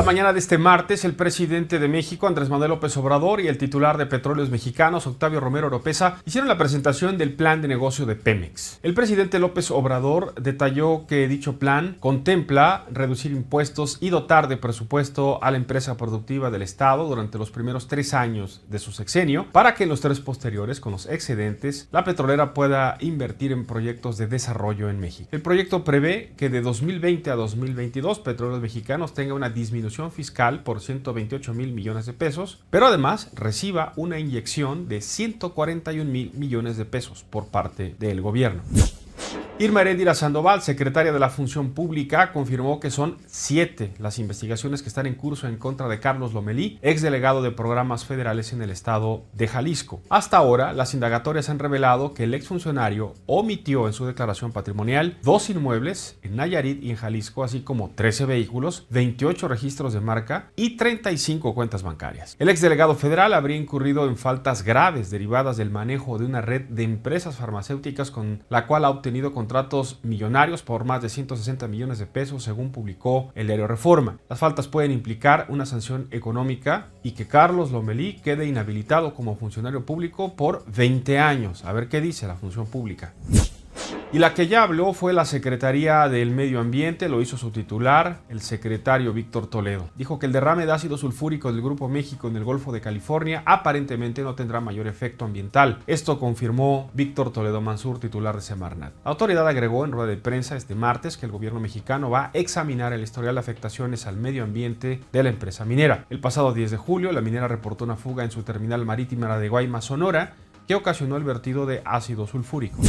La mañana de este martes, el presidente de México, Andrés Manuel López Obrador, y el titular de Petróleos Mexicanos, Octavio Romero Oropesa, hicieron la presentación del plan de negocio de Pemex. El presidente López Obrador detalló que dicho plan contempla reducir impuestos y dotar de presupuesto a la empresa productiva del Estado durante los primeros tres años de su sexenio, para que en los tres posteriores, con los excedentes, la petrolera pueda invertir en proyectos de desarrollo en México. El proyecto prevé que de 2020 a 2022 Petróleos Mexicanos tenga una disminución fiscal por 128 mil millones de pesos, pero además reciba una inyección de 141 mil millones de pesos por parte del gobierno. Irma Heréndira Sandoval, secretaria de la Función Pública, confirmó que son siete las investigaciones que están en curso en contra de Carlos Lomelí, exdelegado de programas federales en el estado de Jalisco. Hasta ahora, las indagatorias han revelado que el exfuncionario omitió en su declaración patrimonial dos inmuebles en Nayarit y en Jalisco, así como 13 vehículos, 28 registros de marca y 35 cuentas bancarias. El exdelegado federal habría incurrido en faltas graves derivadas del manejo de una red de empresas farmacéuticas con la cual ha obtenido contratos millonarios por más de 160 millones de pesos, según publicó el diario Reforma. Las faltas pueden implicar una sanción económica y que Carlos Lomelí quede inhabilitado como funcionario público por 20 años. A ver qué dice la función pública. Y la que ya habló fue la Secretaría del Medio Ambiente, lo hizo su titular, el secretario Víctor Toledo. Dijo que el derrame de ácido sulfúrico del Grupo México en el Golfo de California aparentemente no tendrá mayor efecto ambiental. Esto confirmó Víctor Toledo Mansur, titular de Semarnat. La autoridad agregó en rueda de prensa este martes que el gobierno mexicano va a examinar el historial de afectaciones al medio ambiente de la empresa minera. El pasado 10 de julio, la minera reportó una fuga en su terminal marítima de Guaymas, Sonora, que ocasionó el vertido de ácido sulfúrico.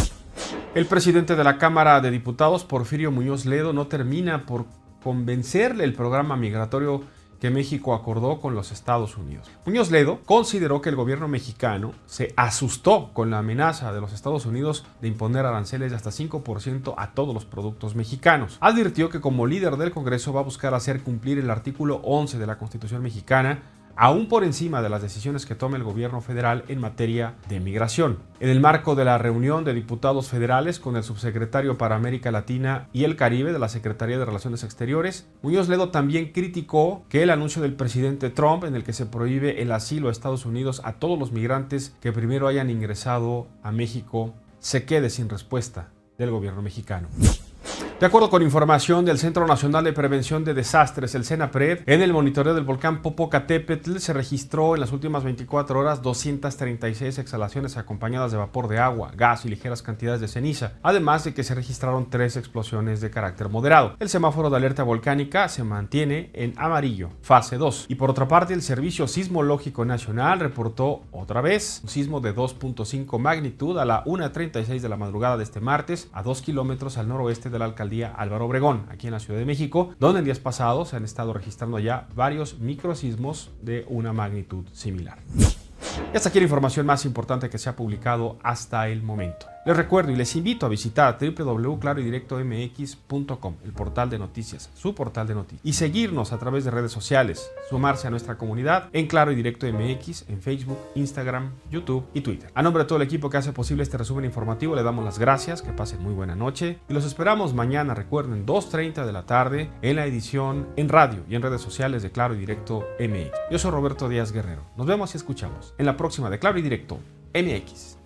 El presidente de la Cámara de Diputados, Porfirio Muñoz Ledo, no termina por convencerle el programa migratorio que México acordó con los Estados Unidos. Muñoz Ledo consideró que el gobierno mexicano se asustó con la amenaza de los Estados Unidos de imponer aranceles de hasta 5% a todos los productos mexicanos. Advirtió que como líder del Congreso va a buscar hacer cumplir el artículo 11 de la Constitución mexicana aún por encima de las decisiones que tome el gobierno federal en materia de migración. En el marco de la reunión de diputados federales con el subsecretario para América Latina y el Caribe de la Secretaría de Relaciones Exteriores, Muñoz Ledo también criticó que el anuncio del presidente Trump en el que se prohíbe el asilo a Estados Unidos a todos los migrantes que primero hayan ingresado a México se quede sin respuesta del gobierno mexicano. De acuerdo con información del Centro Nacional de Prevención de Desastres, el CENAPRED, en el monitoreo del volcán Popocatépetl se registró en las últimas 24 horas 236 exhalaciones acompañadas de vapor de agua, gas y ligeras cantidades de ceniza, además de que se registraron tres explosiones de carácter moderado. El semáforo de alerta volcánica se mantiene en amarillo, fase 2. Y por otra parte, el Servicio Sismológico Nacional reportó otra vez un sismo de 2.5 magnitud a la 1.36 de la madrugada de este martes, a 2 kilómetros al noroeste de la alcaldía día Álvaro Obregón, aquí en la Ciudad de México, donde en días pasados se han estado registrando ya varios microsismos de una magnitud similar. Y hasta aquí la información más importante que se ha publicado hasta el momento. Les recuerdo y les invito a visitar www.claroidirectomx.com, el portal de noticias, su portal de noticias, y seguirnos a través de redes sociales, sumarse a nuestra comunidad en Claro y Directo MX, en Facebook, Instagram, YouTube y Twitter. A nombre de todo el equipo que hace posible este resumen informativo, le damos las gracias, que pasen muy buena noche y los esperamos mañana, recuerden, 2.30 de la tarde en la edición en radio y en redes sociales de Claro y Directo MX. Yo soy Roberto Díaz Guerrero. Nos vemos y escuchamos en la próxima de Claro y Directo MX.